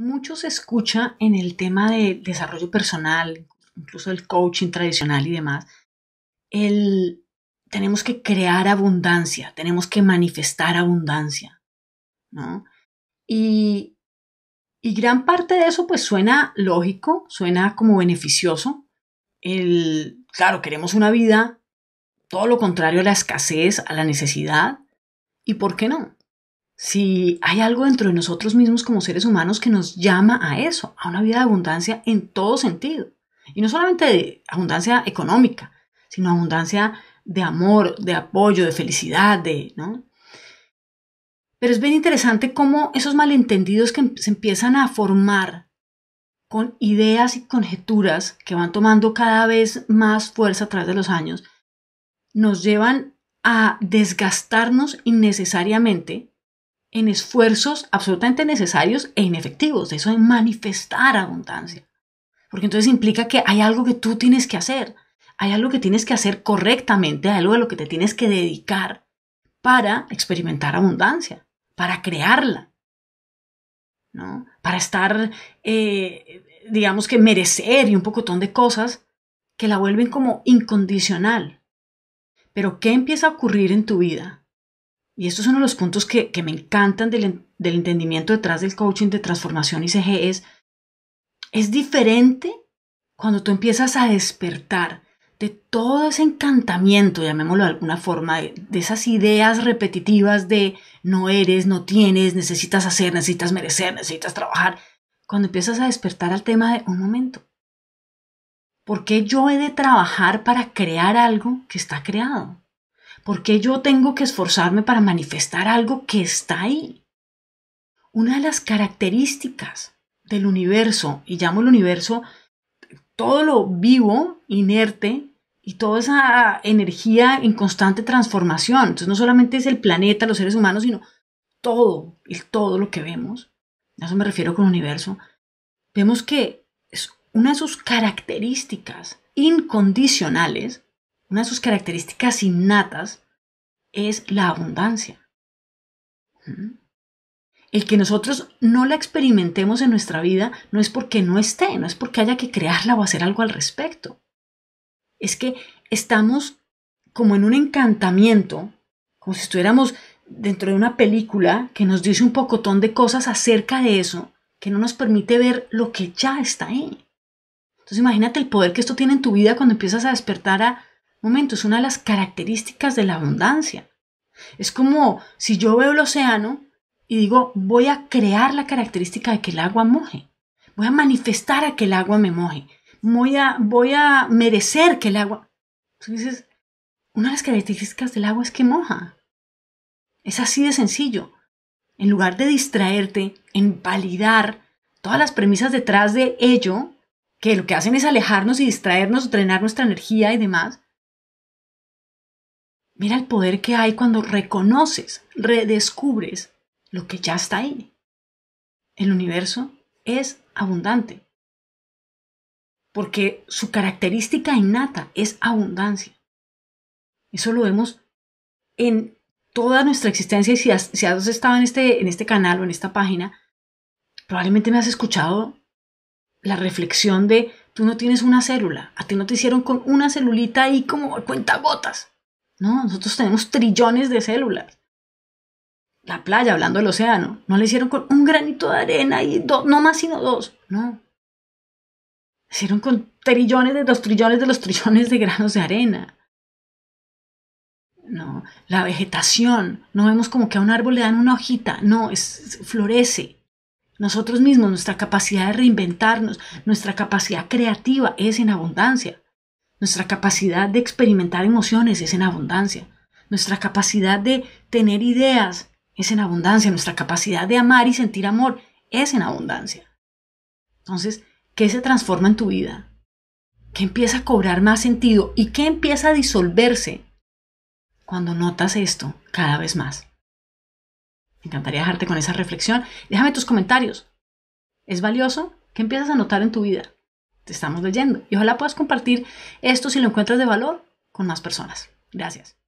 Mucho se escucha en el tema de desarrollo personal, incluso el coaching tradicional y demás, el tenemos que crear abundancia, tenemos que manifestar abundancia, ¿no? Y, y gran parte de eso pues suena lógico, suena como beneficioso. El, claro, queremos una vida todo lo contrario a la escasez, a la necesidad, ¿y por qué no? si hay algo dentro de nosotros mismos como seres humanos que nos llama a eso, a una vida de abundancia en todo sentido. Y no solamente de abundancia económica, sino abundancia de amor, de apoyo, de felicidad, de, ¿no? Pero es bien interesante cómo esos malentendidos que em, se empiezan a formar con ideas y conjeturas que van tomando cada vez más fuerza a través de los años, nos llevan a desgastarnos innecesariamente en esfuerzos absolutamente necesarios e inefectivos. Eso es manifestar abundancia. Porque entonces implica que hay algo que tú tienes que hacer, hay algo que tienes que hacer correctamente, hay algo de lo que te tienes que dedicar para experimentar abundancia, para crearla, ¿no? Para estar, eh, digamos que merecer y un pocotón de cosas que la vuelven como incondicional. Pero ¿qué empieza a ocurrir en tu vida y estos son uno de los puntos que, me encantan del, entendimiento detrás del coaching de transformación y es, es diferente cuando tú empiezas a despertar de todo ese encantamiento, llamémoslo de alguna forma, de, de esas ideas repetitivas de no eres, no tienes, necesitas hacer, necesitas merecer, necesitas trabajar, cuando empiezas a despertar al tema de un momento. ¿Por qué yo he de trabajar para crear algo que está creado? ¿Por qué yo tengo que esforzarme para manifestar algo que está ahí? Una de las características del universo, y llamo el universo todo lo vivo, inerte, y toda esa energía en constante transformación. Entonces no solamente es el planeta, los seres humanos, sino todo, y todo lo que vemos. A eso me refiero con universo. Vemos que es una de sus características incondicionales una de sus características innatas es la abundancia. El que nosotros no la experimentemos en nuestra vida no es porque no esté, no es porque haya que crearla o hacer algo al respecto. Es que estamos como en un encantamiento, como si estuviéramos dentro de una película que nos dice un pocotón de cosas acerca de eso, que no nos permite ver lo que ya está ahí. Entonces imagínate el poder que esto tiene en tu vida cuando empiezas a despertar a, Momento, es una de las características de la abundancia. Es como si yo veo el océano y digo, voy a crear la característica de que el agua moje. Voy a manifestar a que el agua me moje. Voy a, voy a merecer que el agua... Entonces, una de las características del agua es que moja. Es así de sencillo. En lugar de distraerte, en validar todas las premisas detrás de ello, que lo que hacen es alejarnos y distraernos, drenar nuestra energía y demás, Mira el poder que hay cuando reconoces, redescubres lo que ya está ahí. El universo es abundante, porque su característica innata es abundancia. Eso lo vemos en toda nuestra existencia y si has, estado este, en este, canal o en esta página, probablemente me has escuchado la reflexión de tú no tienes una célula, a ti no te hicieron con una celulita ahí como cuenta gotas. No, nosotros tenemos trillones de células. La playa, hablando del océano, no le hicieron con un granito de arena y dos, no más sino dos, no. Le hicieron con trillones de los trillones de los trillones de granos de arena. No, la vegetación, no vemos como que a un árbol le dan una hojita, no, es, florece. Nosotros mismos, nuestra capacidad de reinventarnos, nuestra capacidad creativa es en abundancia. Nuestra capacidad de experimentar emociones es en abundancia. Nuestra capacidad de tener ideas es en abundancia. Nuestra capacidad de amar y sentir amor es en abundancia. Entonces, ¿qué se transforma en tu vida? ¿Qué empieza a cobrar más sentido? ¿Y qué empieza a disolverse cuando notas esto cada vez más? Me encantaría dejarte con esa reflexión. Déjame tus comentarios. ¿Es valioso? ¿Qué empiezas a notar en tu vida? te estamos leyendo. Y ojalá puedas compartir esto si lo encuentras de valor con más personas. Gracias.